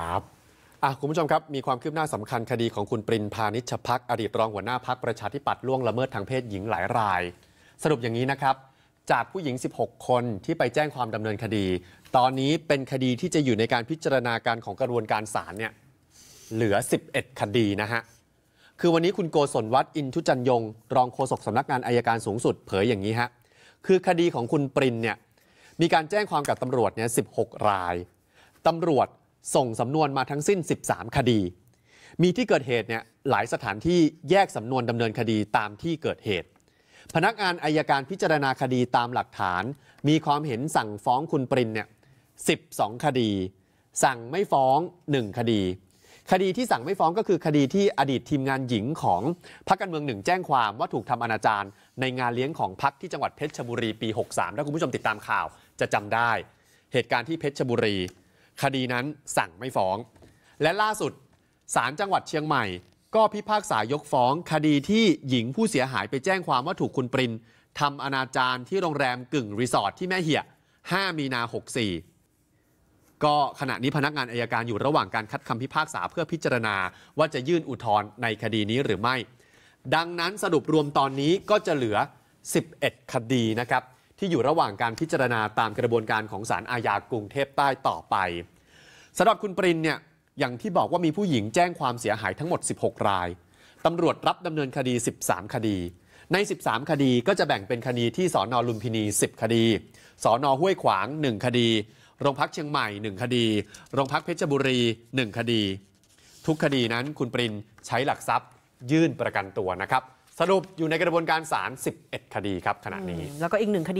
ครับคุณผู้ชมครับ มีความคืบหน้าสำคัญคดีของคุณปรินพาณิชพักอดีตรองหัวหน้าพักประชาธิปัตย์ล่วงละเมิดทางเพศหญิงหลายราย สรุปอย่างนี้นะครับ จากผู้หญิง 16 คนที่ไปแจ้งความดำเนินคดี ตอนนี้เป็นคดีที่จะอยู่ในการพิจารณาการของกระบวนการศาลเนี่ยเหลือ 11 คดีนะฮะ คือวันนี้คุณโกศลวัฒน์อินทุจันยงรองโฆษกสำนักงานอายการสูงสุด เผยอย่างนี้ฮะ คือคดีของคุณปรินเนี่ยมีการแจ้งความกับตำรวจเนี่ยสิราย ตำรวจส่งสำนวนมาทั้งสิ้น 13 คดี มีที่เกิดเหตุเนี่ยหลายสถานที่แยกสำนวนดำเนินคดีตามที่เกิดเหตุ พนักงานอายการพิจารณาคดีตามหลักฐาน มีความเห็นสั่งฟ้องคุณปรินเนี่ย 12 คดี สั่งไม่ฟ้อง 1 คดี คดีที่สั่งไม่ฟ้องก็คือคดีที่อดีตทีมงานหญิงของพรรคการเมืองหนึ่ง แจ้งความว่าถูกทำอนาจารในงานเลี้ยงของพรรคที่จังหวัดเพชรบุรีปี 63 ถ้าคุณผู้ชมติดตามข่าวจะจำได้ เหตุการณ์ที่เพชรบุรีคดีนั้นสั่งไม่ฟ้อง และล่าสุดศาลจังหวัดเชียงใหม่ ก็พิพากษายกฟ้องคดีที่หญิงผู้เสียหายไปแจ้งความว่าถูกคุณปรินทำอนาจารที่โรงแรมกึ่งรีสอร์ทที่แม่เหีย 5 มีนา 64 ก็ขณะนี้พนักงานอายการอยู่ระหว่างการคัดคำพิพากษาเพื่อพิจารณา ว่าจะยื่นอุทธรณ์ในคดีนี้หรือไม่ ดังนั้นสรุปรวมตอนนี้ก็จะเหลือ 11 คดีนะครับที่อยู่ระหว่างการพิจารณาตามกระบวนการของศาลอาญากรุงเทพใต้ต่อไปสำหรับคุณปรินเนี่ยอย่างที่บอกว่ามีผู้หญิงแจ้งความเสียหายทั้งหมด 16 ราย ตำรวจรับดำเนินคดี 13 คดี ใน 13 คดีก็จะแบ่งเป็นคดีที่สอนอลุมพินี 10 คดีสอนอห้วยขวาง 1 คดีโรงพักเชียงใหม่ 1 คดีโรงพักเพชรบุรี 1 คดี ทุกคดีนั้นคุณปรินใช้หลักทรัพย์ยื่นประกันตัวนะครับ สรุปอยู่ในกระบวนการศาล 11 คดีครับขณะนี้แล้วก็อีกหนึ่งคดี